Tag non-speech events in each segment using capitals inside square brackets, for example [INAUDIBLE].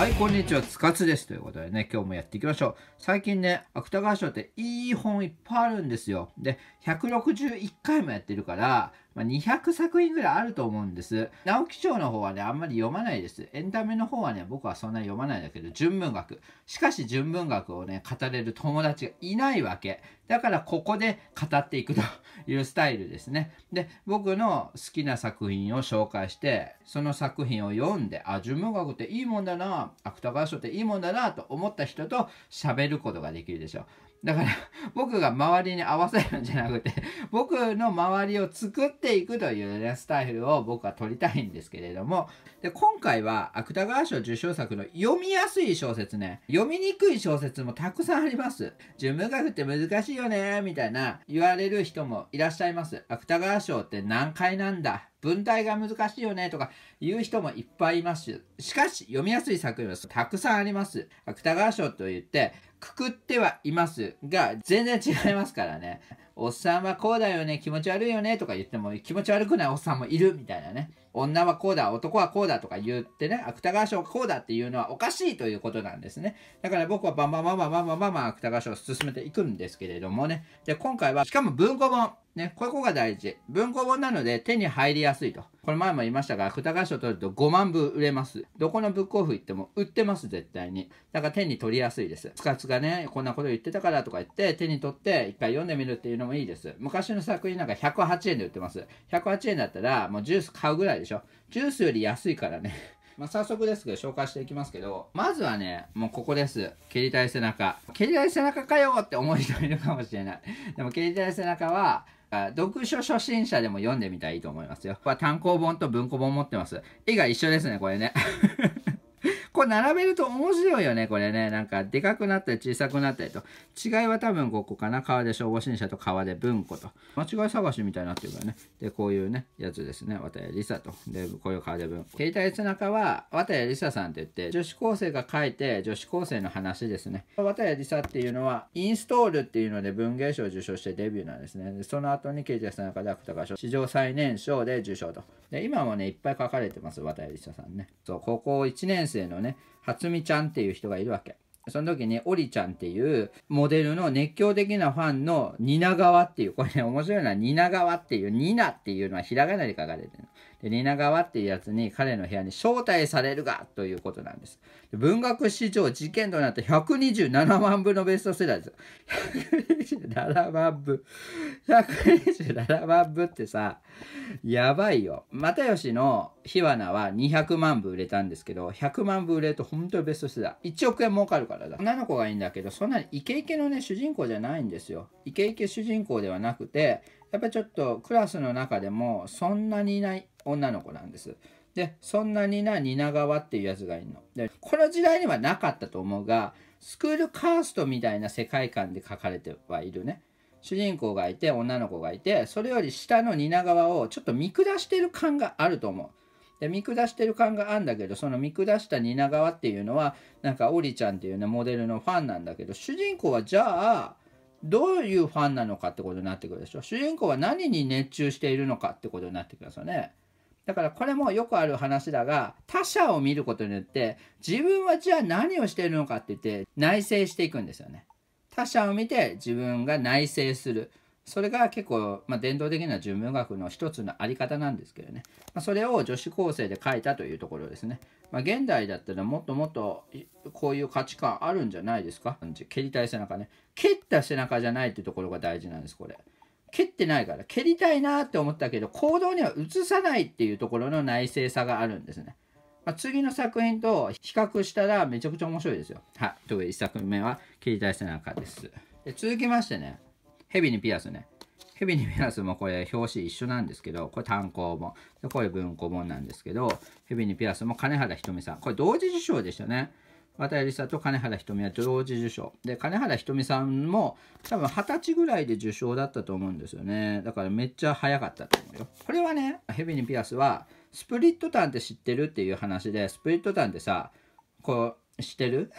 はい、こんにちは、つかつです。ということでね、今日もやっていきましょう。最近ね、芥川賞っていい本いっぱいあるんですよ。で、161回もやってるから、まあ、200作品ぐらいあると思うんです。直木賞の方はね、あんまり読まないです。エンタメの方はね、僕はそんな読まないんだけど、純文学。しかし純文学をね、語れる友達がいないわけ。だからここで語っていくというスタイルですね。で、僕の好きな作品を紹介して、その作品を読んで、あ、純文学っていいもんだな、芥川賞っていいもんだなと思った人と喋ることができるでしょう。だから [LAUGHS] 僕が周りに合わせるんじゃなくて [LAUGHS] 僕の周りを作っていくというねスタイルを僕は取りたいんですけれどもで今回は芥川賞受賞作の読みやすい小説ね読みにくい小説もたくさんあります純文学って難しいよねみたいな言われる人もいらっしゃいます芥川賞って難解なんだ文体が難しいよねとか言う人もいっぱいいます。しかし、読みやすい作品はたくさんあります。芥川賞といって、くくってはいますが、全然違いますからね。おっさんはこうだよね、気持ち悪いよねとか言っても気持ち悪くないおっさんもいるみたいなね。女はこうだ、男はこうだとか言ってね、芥川賞こうだっていうのはおかしいということなんですね。だから僕はバンバンバンバンバンバンバンバン芥川賞を進めていくんですけれどもね。で、今回は、しかも文庫本。ね、ここが大事。文庫本なので手に入りやすいと。これ前も言いましたが、芥箇所取ると5万部売れます。どこのブックオフ行っても売ってます、絶対に。だから手に取りやすいです。つかつかね、こんなこと言ってたからとか言って、手に取って一回読んでみるっていうのもいいです。昔の作品なんか108円で売ってます。108円だったら、もうジュース買うぐらいでしょ。ジュースより安いからね。[LAUGHS] まあ、早速ですけど、紹介していきますけど、まずはね、もうここです。蹴りたい背中。蹴りたい背中かよって思う人いるかもしれない。でも蹴りたい背中は、読書初心者でも読んでみたらいいと思いますよ。これ単行本と文庫本持ってます。絵が一緒ですね、これね。こう並べると面白いよね、これね。なんか、でかくなったり小さくなったりと。違いは多分ここかな。川で消防審査と川で文庫と。間違い探しみたいになってるからね。で、こういうね、やつですね。綿谷りさと。で、こういう川で文庫。携帯背中は、綿谷りささんって言って、女子高生が書いて、女子高生の話ですね。綿谷りさっていうのは、インストールっていうので文芸賞を受賞してデビューなんですね。でその後に携帯背中で芥川賞、史上最年少で受賞と。で今もね、いっぱい書かれてます、渡辺久さんね。そう、高校1年生のね、初美ちゃんっていう人がいるわけ。その時に、オリちゃんっていうモデルの熱狂的なファンの蜷川っていう、これね、面白いのは蜷川っていう、ニナっていうのはひらがなで書かれてるの。で、蜷川っていうやつに彼の部屋に招待されるがということなんです。で文学史上事件となって127万部のベストセラーですよ。127万部。127万部ってさ、やばいよ。又吉の火花は200万部売れたんですけど、100万部売れると本当にベストセラー。1億円儲かるからだ。女の子がいいんだけど、そんなにイケイケのね、主人公じゃないんですよ。イケイケ主人公ではなくて、やっぱちょっとクラスの中でもそんなにいない女の子なんです。で、そんなにな、蜷川っていうやつがいるの。で、この時代にはなかったと思うが、スクールカーストみたいな世界観で書かれてはいるね。主人公がいて、女の子がいて、それより下の蜷川をちょっと見下してる感があると思う。で、見下してる感があるんだけど、その見下した蜷川っていうのは、なんかオリちゃんっていうね、モデルのファンなんだけど、主人公はじゃあ、どういうファンなのかってことになってくるでしょ。主人公は何に熱中しているのかってことになってくるんですよね。だからこれもよくある話だが、他者を見ることによって、自分はじゃあ何をしているのかって言って、内省していくんですよね。他者を見て自分が内省する。それが結構、まあ、伝統的な純文学の一つのあり方なんですけどね。まあ、それを女子高生で書いたというところですね。まあ、現代だったらもっともっとこういう価値観あるんじゃないですか蹴りたい背中ね。蹴った背中じゃないっていうところが大事なんです、これ。蹴ってないから、蹴りたいなって思ったけど、行動には移さないっていうところの内省さがあるんですね。まあ、次の作品と比較したらめちゃくちゃ面白いですよ。はい。という1作目は、切りたい背中です。で続きましてね、蛇にピアスね。蛇にピアスもこれ表紙一緒なんですけど、これ単行本。でこれ文庫本なんですけど、蛇にピアスも金原ひとみさん。これ同時受賞でしたね。綿谷梨沙と金原ひとみは同時受賞。で、金原ひとみさんも多分二十歳ぐらいで受賞だったと思うんですよね。だからめっちゃ早かったと思うよ。これはね、ヘビにピアスは、スプリットタンって知ってるっていう話で、スプリットタンってさ、こう、知ってる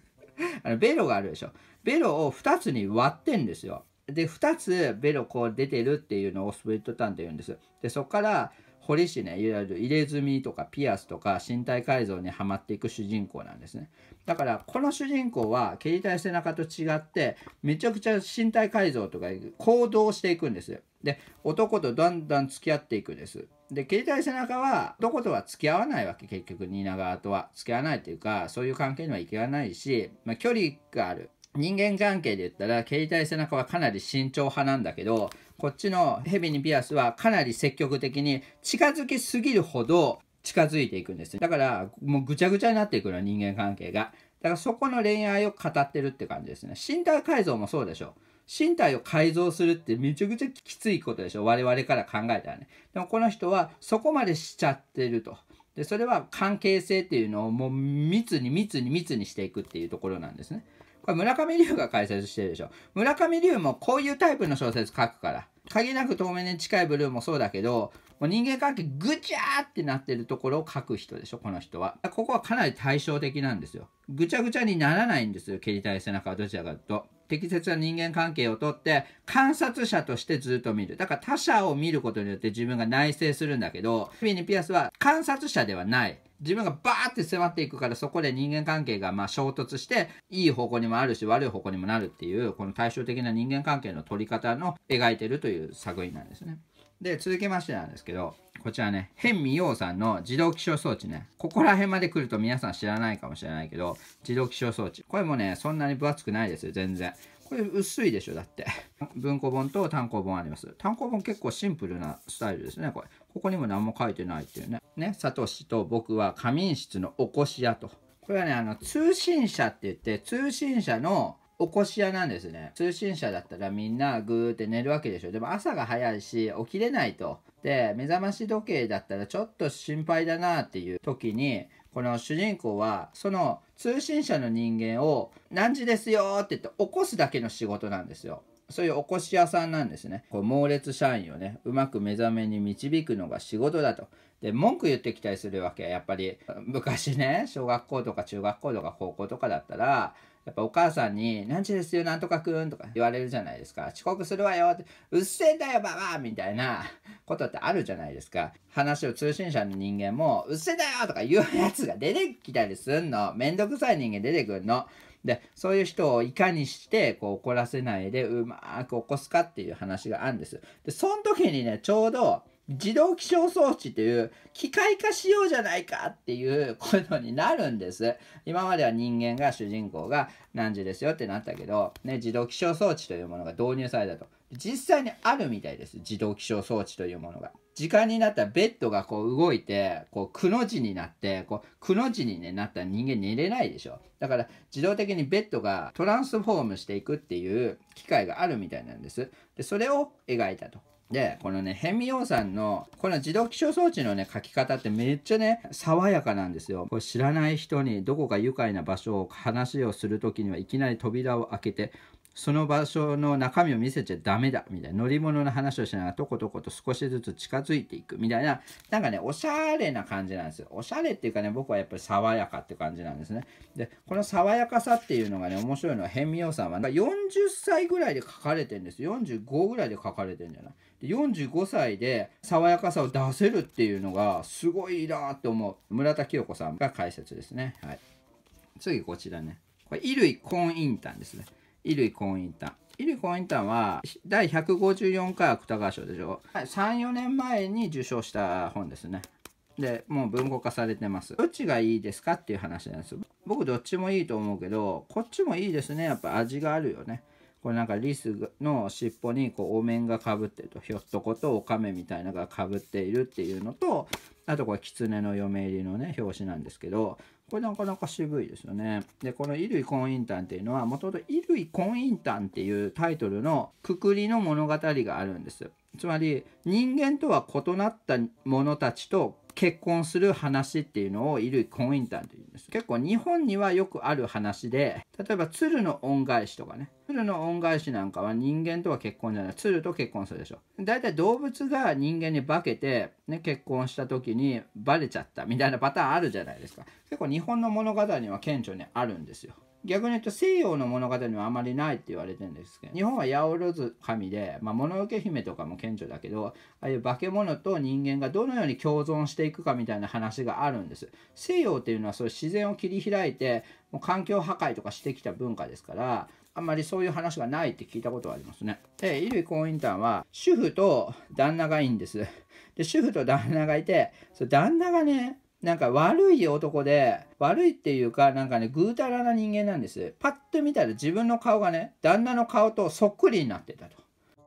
[LAUGHS] あのベロがあるでしょ。ベロを2つに割ってんですよ。で、2つベロこう出てるっていうのをスプリットタンって言うんです。で、そこから彫師ねいわゆる入れ墨とかピアスとか身体改造にはまっていく主人公なんですねだからこの主人公は蹴りたい背中と違ってめちゃくちゃ身体改造とか行動していくんですよで男とだんだん付き合っていくんですで蹴りたい背中は男とは付き合わないわけ結局蜷川とは付き合わないというかそういう関係にはいけないし、まあ、距離がある人間関係で言ったら、携帯背中はかなり慎重派なんだけど、こっちのヘビにピアスはかなり積極的に近づきすぎるほど近づいていくんです。だから、もうぐちゃぐちゃになっていくの、人間関係が。だからそこの恋愛を語ってるって感じですね。身体改造もそうでしょ。身体を改造するってめちゃくちゃきついことでしょ。我々から考えたらね。でもこの人はそこまでしちゃってると。で、それは関係性っていうのをもう密に密に密にしていくっていうところなんですね。これ村上龍が解説してるでしょ。村上龍もこういうタイプの小説書くから。限りなく透明に近いブルーもそうだけど、もう人間関係ぐちゃーってなってるところを書く人でしょ、この人は。ここはかなり対照的なんですよ。ぐちゃぐちゃにならないんですよ、蹴りたい背中はどちらかとと。適切な人間関係をとって観察者としてずっと見る。だから他者を見ることによって自分が内省するんだけど、フィニピアスは観察者ではない。自分がバーって迫っていくからそこで人間関係がまあ衝突していい方向にもあるし悪い方向にもなるっていうこの対照的な人間関係の取り方の描いてるという作品なんですね。で続きましてなんですけどこちらね辺ヨウさんの自動気象装置ねここら辺まで来ると皆さん知らないかもしれないけど自動気象装置これもねそんなに分厚くないですよ全然これ薄いでしょだって文庫本と単行本あります単行本結構シンプルなスタイルですねこれここにも何も書いてないっていうね。ね、サトシと僕は仮眠室の起こし屋と。これはね、あの、通信社って言って、通信社の起こし屋なんですね。通信社だったらみんなぐーって寝るわけでしょ。でも朝が早いし、起きれないと。で、目覚まし時計だったらちょっと心配だなっていう時に、この主人公は、その通信社の人間を何時ですよって言って起こすだけの仕事なんですよ。そういうおこし屋さんなんですね。こう猛烈社員をね、うまく目覚めに導くのが仕事だと。で、文句言ってきたりするわけ。やっぱり、昔ね、小学校とか中学校とか高校とかだったら、やっぱお母さんに、何時ですよ、なんとかくんとか言われるじゃないですか。遅刻するわよって、うっせえんだよ、ばばみたいな [LAUGHS] ことってあるじゃないですか。話を通信社の人間も、うっせえだよとか言うやつが出てきたりすんの。めんどくさい人間出てくんの。で、そういう人をいかにして、こう怒らせないで、うまーく起こすかっていう話があるんです。で、その時にね、ちょうど、自動気象装置という機械化しようじゃないかっていうことになるんです。今までは人間が主人公が何時ですよってなったけど、ね、自動気象装置というものが導入されたと。実際にあるみたいです。自動気象装置というものが。時間になったらベッドがこう動いて、こう、くの字になって、こう、くの字に、ね、なったら人間寝れないでしょ。だから自動的にベッドがトランスフォームしていくっていう機械があるみたいなんです。で、それを描いたと。で、このね、ヘミオさんの、この自動気象装置のね、書き方ってめっちゃね、爽やかなんですよ。これ知らない人にどこか愉快な場所を話をする時にはいきなり扉を開けて、その場所の中身を見せちゃダメだみたいな乗り物の話をしながらとことこと少しずつ近づいていくみたいななんかねおしゃれな感じなんですよおしゃれっていうかね僕はやっぱり爽やかって感じなんですねでこの爽やかさっていうのがね面白いのは辺美桜さんは40歳ぐらいで書かれてるんです45ぐらいで書かれてるんじゃないで45歳で爽やかさを出せるっていうのがすごいなって思う村田清子さんが解説ですねはい次こちらねこれ衣類婚姻ンですね衣類婚姻単。衣類コ・インタンは第154回芥川賞でしょ、はい、34年前に受賞した本ですねでもう文語化されてますどっちがいいですかっていう話なんです僕どっちもいいと思うけどこっちもいいですねやっぱ味があるよねこれなんかリスの尻尾にこうお面がかぶってるとひょっとことオカメみたいなのがかぶっているっていうのとあとこれ狐の嫁入りのね表紙なんですけどこれなかなか渋いですよね。で、この衣類婚姻譚っていうのは、もともと衣類婚姻譚っていうタイトルのくくりの物語があるんです。つまり、人間とは異なった者たちと結婚する話っていうのを衣類婚姻談と言うんです。結構日本にはよくある話で、例えば鶴の恩返しとかね。鶴の恩返しなんかは人間とは結婚じゃない。鶴と結婚するでしょ。だいたい動物が人間に化けて、ね、結婚した時にバレちゃったみたいなパターンあるじゃないですか。結構日本の物語には顕著にあるんですよ。逆に言うと西洋の物語にはあまりないって言われてるんですけど日本は八百万神で、まあ、物受け姫とかも顕著だけどああいう化け物と人間がどのように共存していくかみたいな話があるんです西洋っていうのはそういう自然を切り開いてもう環境破壊とかしてきた文化ですからあんまりそういう話がないって聞いたことはありますね。で、衣類婚姻団は、主婦と旦那がいいんです。で、主婦と旦那がいて、そ旦那がね、なんか悪い男で、悪いっていうか、なんかね、ぐうたらな人間なんです。パッと見たら自分の顔がね、旦那の顔とそっくりになってたと。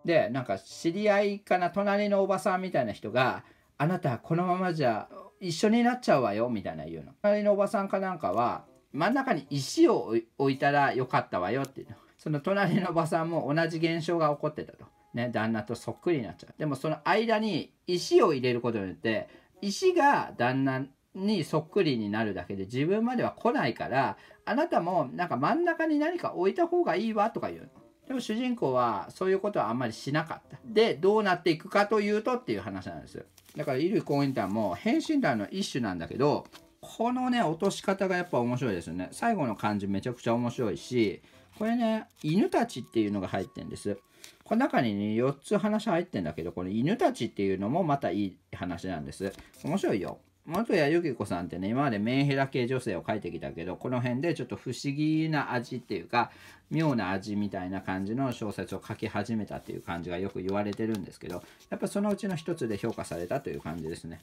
で、なんか知り合いかな、隣のおばさんみたいな人が、あなたこのままじゃ一緒になっちゃうわよ、みたいな言うの。隣のおばさんかなんかは、真ん中に石を置いたらよかったわよっていうの。その隣のおばさんも同じ現象が起こってたと。ね、旦那とそっくりになっちゃう。でもその間に石を入れることによって、石が旦那にそっくりになるだけで自分までは来ないからあなたもなんか真ん中に何か置いた方がいいわとか言うの。でも主人公はそういうことはあんまりしなかった。で、どうなっていくかというとっていう話なんですよ。だから、衣類コインも変身団の一種なんだけど、このね、落とし方がやっぱ面白いですよね。最後の漢字めちゃくちゃ面白いし、これね、犬たちっていうのが入ってんです。この中にね、4つ話入ってんだけど、この犬たちっていうのもまたいい話なんです。面白いよ。元谷由紀子さんってね、今までメンヘラ系女性を描いてきたけど、この辺でちょっと不思議な味っていうか、妙な味みたいな感じの小説を書き始めたっていう感じがよく言われてるんですけど、やっぱそのうちの一つで評価されたという感じですね。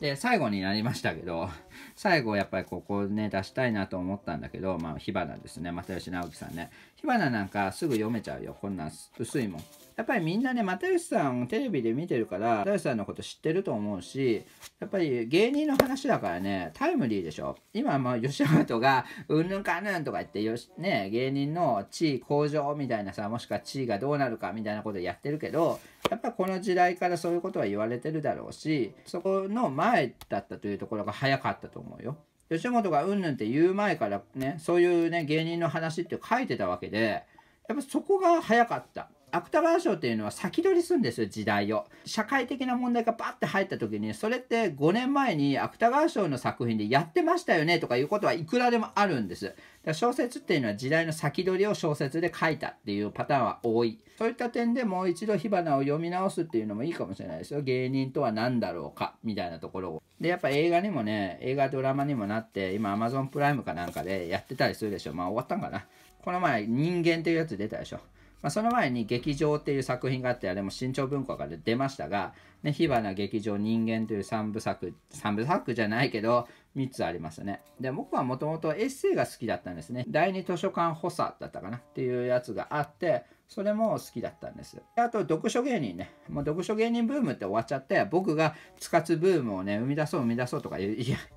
で、最後になりましたけど、最後やっぱりここね、出したいなと思ったんだけど、まあ、火花ですね。又吉直樹さんね。火花なんかすぐ読めちゃうよ。こんなん薄いもん。やっぱりみんなね、又吉さんをテレビで見てるから、又吉さんのこと知ってると思うし、やっぱり芸人の話だからね、タイムリーでしょ。今、まあ、吉本が、うんぬんかぬんとか言ってよし、ね、芸人の地位向上みたいなさ、もしくは地位がどうなるかみたいなことやってるけど、やっぱこの時代からそういうことは言われてるだろうし、そこの前だったというところが早かったと思うよ。吉本がうんぬんって言う前からね、そういうね、芸人の話って書いてたわけで、やっぱそこが早かった。芥川賞っていうのは先取りするんですよ時代を社会的な問題がバッて入った時にそれって5年前に芥川賞の作品でやってましたよねとかいうことはいくらでもあるんですだから小説っていうのは時代の先取りを小説で書いたっていうパターンは多いそういった点でもう一度火花を読み直すっていうのもいいかもしれないですよ芸人とは何だろうかみたいなところをでやっぱ映画にもね映画ドラマにもなって今 Amazon プライムかなんかでやってたりするでしょまあ終わったんかなこの前人間っていうやつ出たでしょまあ、その前に「劇場」っていう作品があってあれも新潮文庫から出ましたが「ね、火花劇場人間」という3部作3部作じゃないけど、3つありますね。で、僕はもともとエッセイが好きだったんですね。第2図書館補佐だったかなっていうやつがあって、それも好きだったんです。であと、読書芸人ね。もう読書芸人ブームって終わっちゃって、僕がつかつブームをね、生み出そう生み出そうとか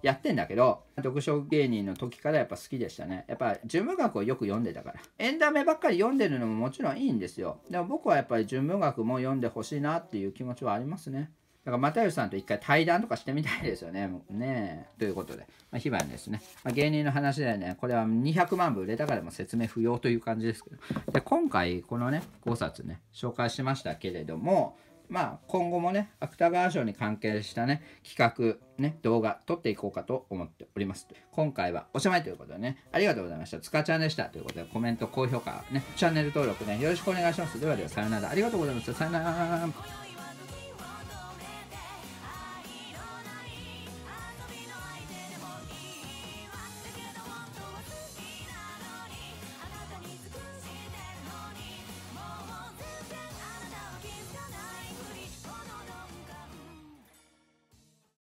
やってんだけど、読書芸人の時からやっぱ好きでしたね。やっぱ、純文学をよく読んでたから。エンダメばっかり読んでるのももちろんいいんですよ。でも僕はやっぱり純文学も読んでほしいなっていう気持ちはありますね。だから又吉さんと一回対談とかしてみたいですよね。もうねということで、まあ、非番ですね。まあ、芸人の話でね、これは200万部売れたからも説明不要という感じですけど。で、今回、このね、5冊ね、紹介しましたけれども、まあ、今後もね、芥川賞に関係したね、企画、ね、動画、撮っていこうかと思っております。今回はおしまいということでね、ありがとうございました。つかちゃんでした。ということで、コメント、高評価、ね、チャンネル登録ね、よろしくお願いします。ではでは、さよなら。ありがとうございました。さよなら。